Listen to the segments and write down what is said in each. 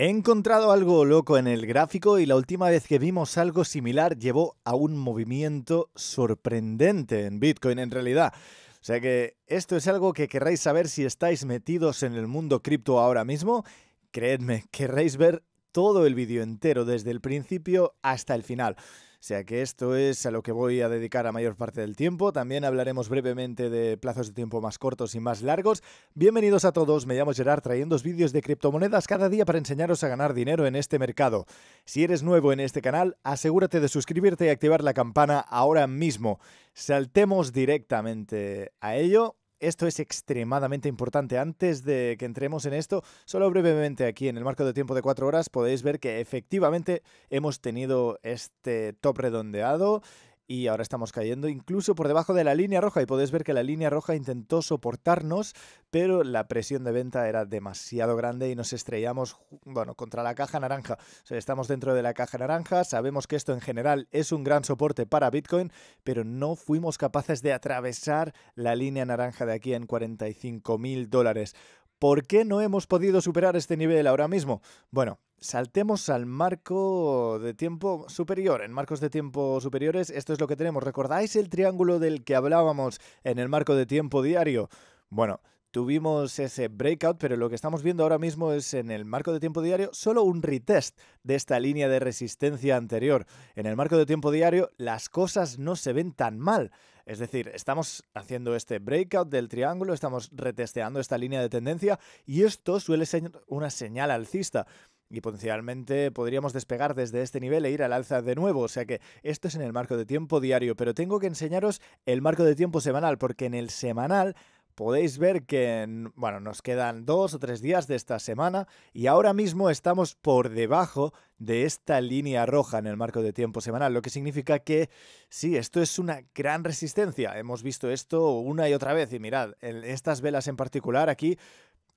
He encontrado algo loco en el gráfico y la última vez que vimos algo similar llevó a un movimiento sorprendente en Bitcoin en realidad. O sea que esto es algo que querréis saber si estáis metidos en el mundo cripto ahora mismo. Creedme, querréis ver todo el vídeo entero desde el principio hasta el final sea que esto es a lo que voy a dedicar a mayor parte del tiempo. También hablaremos brevemente de plazos de tiempo más cortos y más largos. Bienvenidos a todos, me llamo Gerard trayendo vídeos de criptomonedas cada día para enseñaros a ganar dinero en este mercado. Si eres nuevo en este canal, asegúrate de suscribirte y activar la campana ahora mismo. Saltemos directamente a ello. Esto es extremadamente importante. Antes de que entremos en esto, solo brevemente aquí en el marco de tiempo de cuatro horas podéis ver que efectivamente hemos tenido este top redondeado y ahora estamos cayendo incluso por debajo de la línea roja y podéis ver que la línea roja intentó soportarnos, pero la presión de venta era demasiado grande y nos estrellamos, bueno, contra la caja naranja. estamos dentro de la caja naranja, sabemos que esto en general es un gran soporte para Bitcoin, pero no fuimos capaces de atravesar la línea naranja de aquí en 45 mil dólares. ¿Por qué no hemos podido superar este nivel ahora mismo? Bueno, Saltemos al marco de tiempo superior. En marcos de tiempo superiores, esto es lo que tenemos. ¿Recordáis el triángulo del que hablábamos en el marco de tiempo diario? Bueno, tuvimos ese breakout, pero lo que estamos viendo ahora mismo es en el marco de tiempo diario solo un retest de esta línea de resistencia anterior. En el marco de tiempo diario las cosas no se ven tan mal. Es decir, estamos haciendo este breakout del triángulo, estamos retesteando esta línea de tendencia y esto suele ser una señal alcista y potencialmente podríamos despegar desde este nivel e ir al alza de nuevo. O sea que esto es en el marco de tiempo diario, pero tengo que enseñaros el marco de tiempo semanal, porque en el semanal podéis ver que, bueno, nos quedan dos o tres días de esta semana y ahora mismo estamos por debajo de esta línea roja en el marco de tiempo semanal, lo que significa que sí, esto es una gran resistencia. Hemos visto esto una y otra vez y mirad, estas velas en particular aquí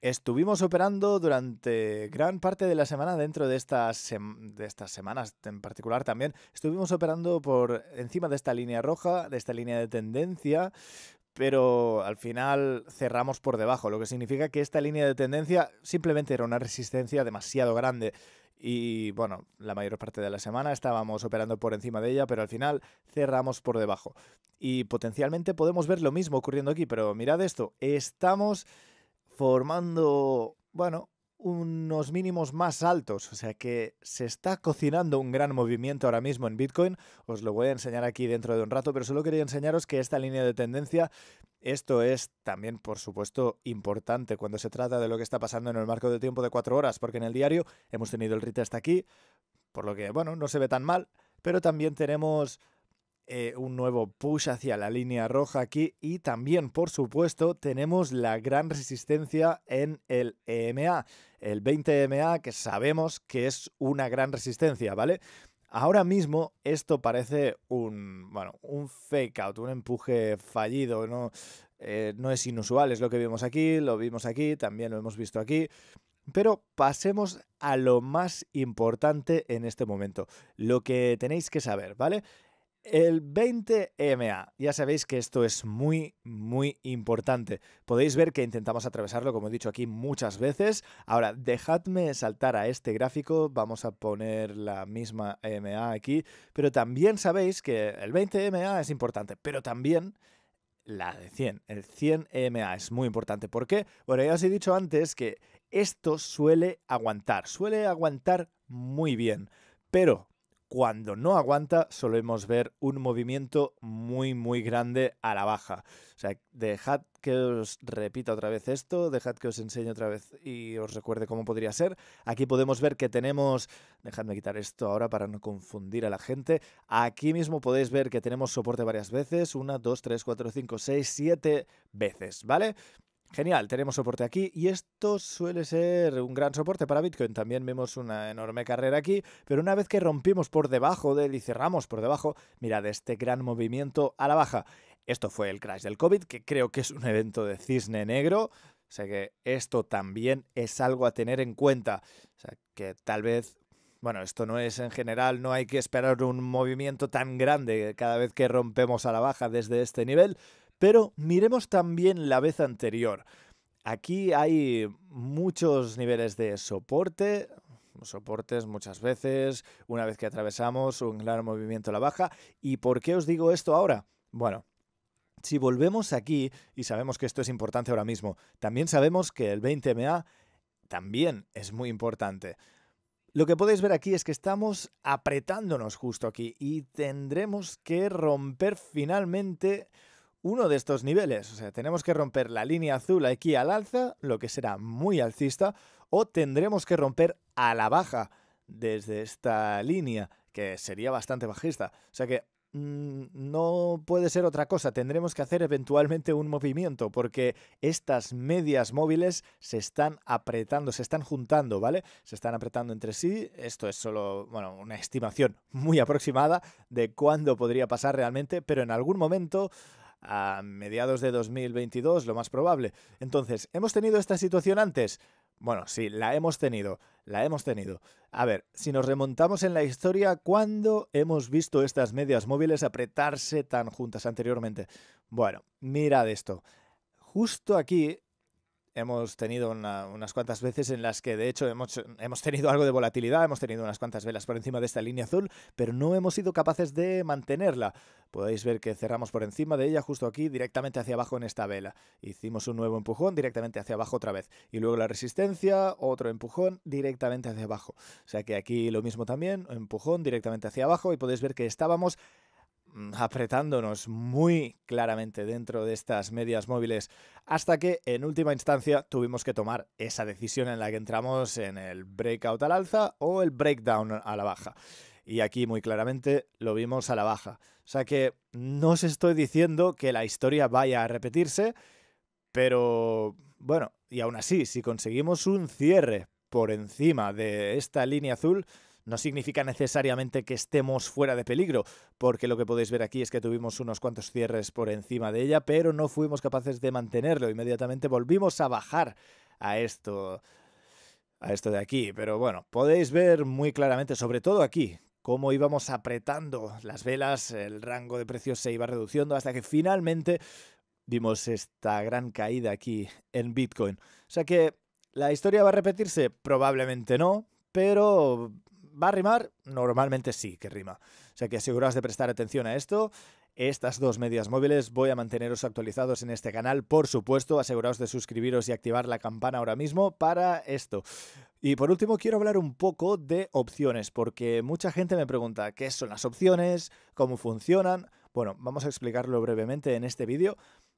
Estuvimos operando durante gran parte de la semana, dentro de estas, de estas semanas en particular también, estuvimos operando por encima de esta línea roja, de esta línea de tendencia, pero al final cerramos por debajo, lo que significa que esta línea de tendencia simplemente era una resistencia demasiado grande. Y bueno, la mayor parte de la semana estábamos operando por encima de ella, pero al final cerramos por debajo. Y potencialmente podemos ver lo mismo ocurriendo aquí, pero mirad esto, estamos formando, bueno, unos mínimos más altos, o sea que se está cocinando un gran movimiento ahora mismo en Bitcoin, os lo voy a enseñar aquí dentro de un rato, pero solo quería enseñaros que esta línea de tendencia esto es también, por supuesto, importante cuando se trata de lo que está pasando en el marco de tiempo de cuatro horas, porque en el diario hemos tenido el RIT hasta aquí, por lo que, bueno, no se ve tan mal, pero también tenemos eh, un nuevo push hacia la línea roja aquí y también, por supuesto, tenemos la gran resistencia en el EMA, el 20 EMA que sabemos que es una gran resistencia, ¿vale? Ahora mismo esto parece un, bueno, un fake out, un empuje fallido, no, eh, no es inusual, es lo que vimos aquí, lo vimos aquí, también lo hemos visto aquí. Pero pasemos a lo más importante en este momento, lo que tenéis que saber, ¿vale? El 20MA, ya sabéis que esto es muy, muy importante. Podéis ver que intentamos atravesarlo, como he dicho aquí muchas veces. Ahora, dejadme saltar a este gráfico, vamos a poner la misma MA aquí, pero también sabéis que el 20MA es importante, pero también la de 100, el 100MA es muy importante. ¿Por qué? Bueno, ya os he dicho antes que esto suele aguantar, suele aguantar muy bien, pero cuando no aguanta solemos ver un movimiento muy muy grande a la baja. O sea, dejad que os repita otra vez esto, dejad que os enseñe otra vez y os recuerde cómo podría ser. Aquí podemos ver que tenemos, dejadme quitar esto ahora para no confundir a la gente, aquí mismo podéis ver que tenemos soporte varias veces, una, dos, tres, cuatro, cinco, seis, siete veces, ¿vale? Genial, tenemos soporte aquí y esto suele ser un gran soporte para Bitcoin. También vimos una enorme carrera aquí, pero una vez que rompimos por debajo de él y cerramos por debajo, mirad este gran movimiento a la baja. Esto fue el crash del COVID, que creo que es un evento de cisne negro. O sea que esto también es algo a tener en cuenta. O sea que tal vez bueno, esto no es en general, no hay que esperar un movimiento tan grande cada vez que rompemos a la baja desde este nivel, pero miremos también la vez anterior. Aquí hay muchos niveles de soporte, soportes muchas veces, una vez que atravesamos un claro movimiento a la baja. ¿Y por qué os digo esto ahora? Bueno, si volvemos aquí, y sabemos que esto es importante ahora mismo, también sabemos que el 20MA también es muy importante. Lo que podéis ver aquí es que estamos apretándonos justo aquí y tendremos que romper finalmente uno de estos niveles. O sea, tenemos que romper la línea azul aquí al alza, lo que será muy alcista, o tendremos que romper a la baja desde esta línea, que sería bastante bajista. O sea que mm, no puede ser otra cosa, tendremos que hacer eventualmente un movimiento, porque estas medias móviles se están apretando, se están juntando, ¿vale? Se están apretando entre sí, esto es solo, bueno, una estimación muy aproximada de cuándo podría pasar realmente, pero en algún momento a mediados de 2022, lo más probable. Entonces, ¿hemos tenido esta situación antes? Bueno, sí, la hemos tenido, la hemos tenido. A ver, si nos remontamos en la historia, ¿cuándo hemos visto estas medias móviles apretarse tan juntas anteriormente? Bueno, mirad esto. Justo aquí hemos tenido unas cuantas veces en las que de hecho hemos, hemos, tenido algo de volatilidad, hemos tenido unas cuantas velas por encima de esta línea azul, pero no hemos sido capaces de mantenerla. Podéis ver que cerramos por encima de ella justo aquí, directamente hacia abajo en esta vela. Hicimos un nuevo empujón directamente hacia abajo otra vez. Y luego la resistencia, otro empujón directamente hacia abajo. O sea que aquí lo mismo también, empujón directamente hacia abajo y podéis ver que estábamos Mm, apretándonos muy claramente dentro de estas medias móviles hasta que en última instancia tuvimos que tomar esa decisión en la que entramos en el breakout al alza o el breakdown a la baja. Y aquí muy claramente lo vimos a la baja. O sea que no os estoy diciendo que la historia vaya a repetirse, pero bueno, y aún así, si conseguimos un cierre por encima de esta línea azul, no significa necesariamente que estemos fuera de peligro, porque lo que podéis ver aquí es que tuvimos unos cuantos cierres por encima de ella, pero no fuimos capaces de mantenerlo. Inmediatamente volvimos a bajar a esto a esto de aquí, pero bueno, podéis ver muy claramente, sobre todo aquí, cómo íbamos apretando las velas, el rango de precios se iba reduciendo hasta que finalmente vimos esta gran caída aquí en Bitcoin. O sea que, ¿la historia va a repetirse? Probablemente no, pero ¿Va a rimar? Normalmente sí que rima. O sea que aseguraos de prestar atención a esto. Estas dos medias móviles voy a manteneros actualizados en este canal, por supuesto. Aseguraos de suscribiros y activar la campana ahora mismo para esto. Y por último, quiero hablar un poco de opciones, porque mucha gente me pregunta qué son las opciones, cómo funcionan. Bueno, vamos a explicarlo brevemente en este vídeo.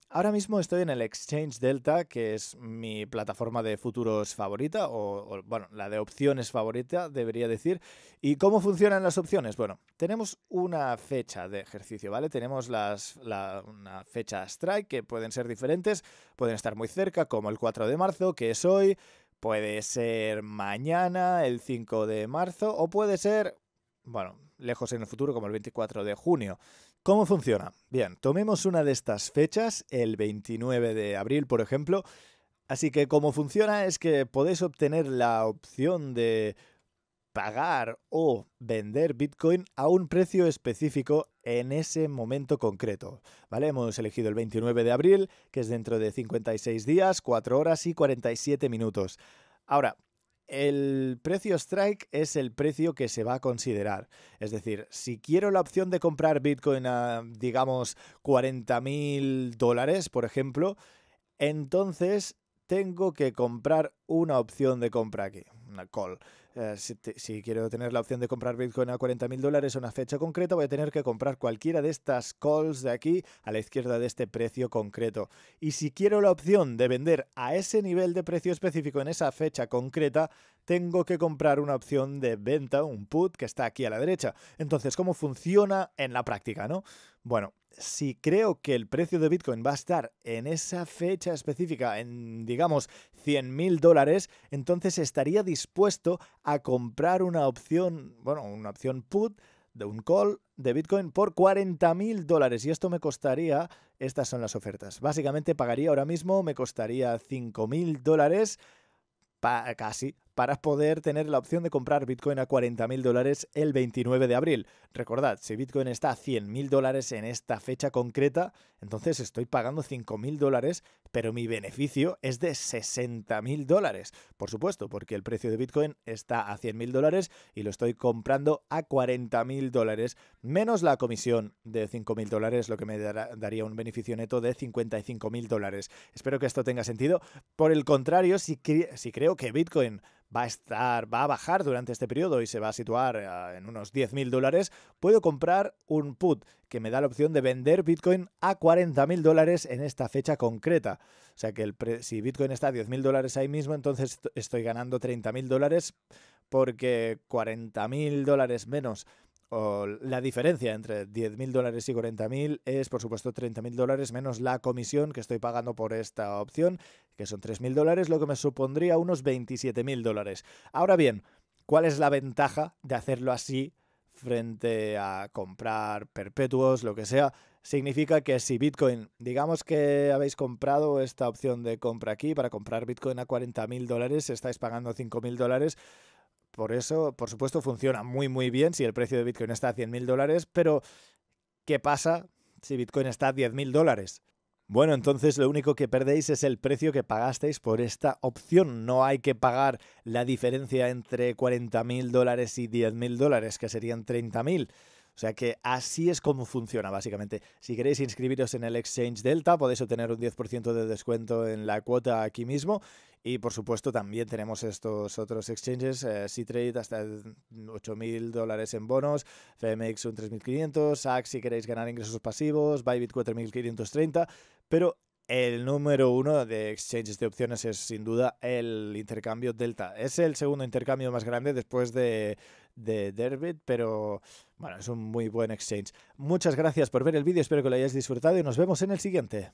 Ahora mismo estoy en el Exchange Delta, que es mi plataforma de futuros favorita, o, bueno, la de opciones favorita, debería decir. ¿Y cómo funcionan las opciones? Bueno, tenemos una fecha de ejercicio, ¿vale? Tenemos las, una fecha strike, que pueden ser diferentes, pueden estar muy cerca, como el 4 de marzo, que es hoy, puede ser mañana, el 5 de marzo, o puede ser, bueno, lejos en el futuro, como el 24 de junio. ¿Cómo funciona? Bien, tomemos una de estas fechas, el 29 de abril, por ejemplo. Así que cómo funciona es que podéis obtener la opción de pagar o vender Bitcoin a un precio específico en ese momento concreto. ¿Vale? Hemos elegido el 29 de abril, que es dentro de 56 días, 4 horas y 47 minutos. Ahora, el precio strike es el precio que se va a considerar. Es decir, si quiero la opción de comprar Bitcoin a, digamos, 40.000 mil dólares, por ejemplo, entonces tengo que comprar una opción de compra aquí, una call. Eh, si, quiero tener la opción de comprar Bitcoin a 40.000 dólares a una fecha concreta, voy a tener que comprar cualquiera de estas calls de aquí a la izquierda de este precio concreto. Y si quiero la opción de vender a ese nivel de precio específico en esa fecha concreta, tengo que comprar una opción de venta, un put, que está aquí a la derecha. Entonces, ¿cómo funciona en la práctica, no? Bueno, si creo que el precio de Bitcoin va a estar en esa fecha específica, en digamos 100.000 dólares, entonces estaría dispuesto a comprar una opción, bueno, una opción put de un call de Bitcoin por 40.000 dólares. Y esto me costaría, estas son las ofertas. Básicamente pagaría ahora mismo, me costaría 5.000 dólares, casi para poder tener la opción de comprar Bitcoin a 40.000 dólares el 29 de abril. Recordad, si Bitcoin está a 100.000 dólares en esta fecha concreta, entonces estoy pagando 5.000 dólares, pero mi beneficio es de 60.000 dólares. Por supuesto, porque el precio de Bitcoin está a 100.000 dólares y lo estoy comprando a 40.000 dólares, menos la comisión de 5.000 dólares, lo que me daría un beneficio neto de 55.000 dólares. Espero que esto tenga sentido. Por el contrario, si, si creo que Bitcoin va a estar, va a bajar durante este periodo y se va a situar eh, en unos 10.000 dólares, puedo comprar un put que me da la opción de vender Bitcoin a 40.000 dólares en esta fecha concreta. O sea que si Bitcoin está a 10.000 dólares ahí mismo, entonces estoy ganando 30.000 dólares porque 40.000 dólares menos la diferencia entre 10.000 dólares y 40.000 es, por supuesto, 30.000 dólares menos la comisión que estoy pagando por esta opción, que son 3.000 dólares, lo que me supondría unos 27.000 dólares. Ahora bien, ¿cuál es la ventaja de hacerlo así frente a comprar perpetuos, lo que sea? Significa que si Bitcoin, digamos que habéis comprado esta opción de compra aquí para comprar Bitcoin a 40.000 dólares, estáis pagando 5.000 dólares, por eso, por supuesto, funciona muy, muy bien si el precio de Bitcoin está a 100.000 dólares, pero ¿qué pasa si Bitcoin está a 10.000 dólares? Bueno, entonces lo único que perdéis es el precio que pagasteis por esta opción. No hay que pagar la diferencia entre 40.000 dólares y 10.000 dólares, que serían 30.000. O sea que así es como funciona básicamente. Si queréis inscribiros en el Exchange Delta podéis obtener un 10% de descuento en la cuota aquí mismo y por supuesto también tenemos estos otros exchanges, eh, C-Trade hasta 8.000 dólares en bonos, FMX un 3.500, SAC si queréis ganar ingresos pasivos, Bybit 4.530, pero el número uno de exchanges de opciones es sin duda el intercambio Delta. Es el segundo intercambio más grande después de, de Derbit, pero bueno, es un muy buen exchange. Muchas gracias por ver el vídeo, espero que lo hayáis disfrutado y nos vemos en el siguiente.